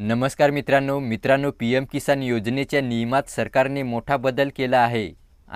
नमस्कार मित्रांनो मित्रांनो पी एम किसान योजनेच्या नियमात सरकारने मोठा बदल केला आहे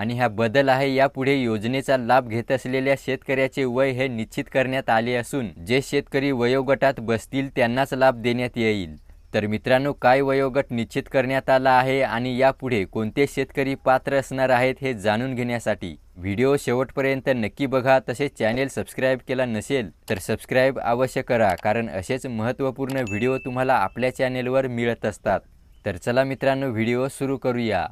आणि हा बदल आहे यापुढे योजनेचा लाभ घेत असलेल्या शेतकऱ्याचे वय हे निश्चित करण्यात आले असून जे शेतकरी वयोगटात बसतील त्यांनाच लाभ देण्यात येईल तर मित्रांनो काय वयोगट निश्चित करण्यात आला आहे आणि यापुढे कोणते शेतकरी पात्र असणार आहेत हे जाणून घेण्यासाठी व्हिडिओ शेवटपर्यंत नक्की बघा तसे चॅनेल सबस्क्राईब केला नसेल तर सबस्क्राईब अवश्य करा कारण असेच महत्त्वपूर्ण व्हिडिओ तुम्हाला आपल्या चॅनेलवर मिळत असतात तर चला मित्रांनो व्हिडिओ सुरू करूया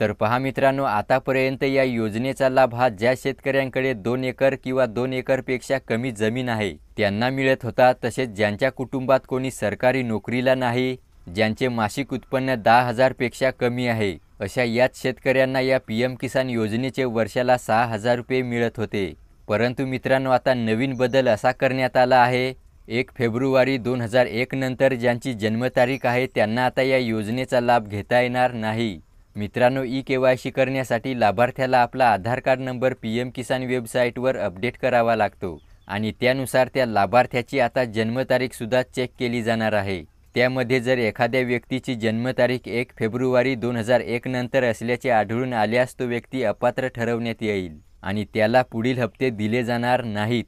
तर पहा मित्रांनो आतापर्यंत या योजनेचा लाभ हा ज्या शेतकऱ्यांकडे दोन एकर किंवा दोन एकरपेक्षा कमी जमीन आहे त्यांना मिळत होता तसेच ज्यांच्या कुटुंबात कोणी सरकारी नोकरीला नाही ज्यांचे मासिक उत्पन्न दहा हजारपेक्षा कमी आहे अशा याच शेतकऱ्यांना या पी एम किसान योजनेचे वर्षाला सहा हजार रुपये मिळत होते परंतु मित्रांनो आता नवीन बदल असा करण्यात आला आहे एक फेब्रुवारी दोन हजार एक नंतर ज्यांची जन्मतारीख आहे त्यांना आता या योजनेचा लाभ घेता येणार नाही मित्रांनो ई के वाय सी करण्यासाठी लाभार्थ्याला आपला Aadhaar card number P M Kisan वेबसाईटवर अपडेट करावा लागतो आणि त्यानुसार त्या लाभार्थ्याची आता जन्मतारीखसुद्धा चेक केली जाणार आहे त्यामध्ये जर एखाद्या व्यक्तीची जन्मतारीख एक फेब्रुवारी दोन हजार एक नंतर असल्याचे आढळून आल्यास तो व्यक्ती अपात्र ठरवण्यात येईल आणि त्याला पुढील हप्ते दिले जाणार नाहीत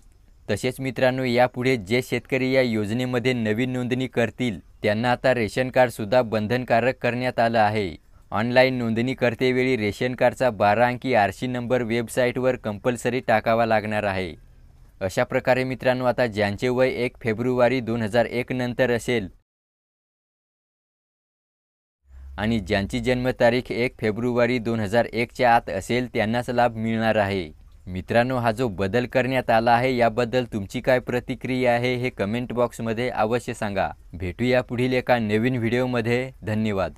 तसेच मित्रांनो यापुढे जे शेतकरी या योजनेमध्ये नवीन नोंदणी करतील त्यांना आता रेशन कार्डसुद्धा बंधनकारक करण्यात आलं आहे ऑनलाईन नोंदणी करतेवेळी रेशन कार्डचा बारा अंकी आरशी नंबर वेबसाईटवर कंपल्सरी टाकावा लागणार आहे अशा प्रकारे मित्रांनो आता ज्यांचे वय एक फेब्रुवारी दोन हजार एक नंतर असेल आणि ज्यांची जन्मतारीख एक फेब्रुवारी दोन हजार एकच्या आत असेल त्यांनाच लाभ मिळणार आहे मित्रांनो हा जो बदल करण्यात आला आहे याबद्दल तुमची काय प्रतिक्रिया आहे हे कमेंट बॉक्समध्ये अवश्य सांगा भेटूया पुढील एका नवीन व्हिडिओमध्ये धन्यवाद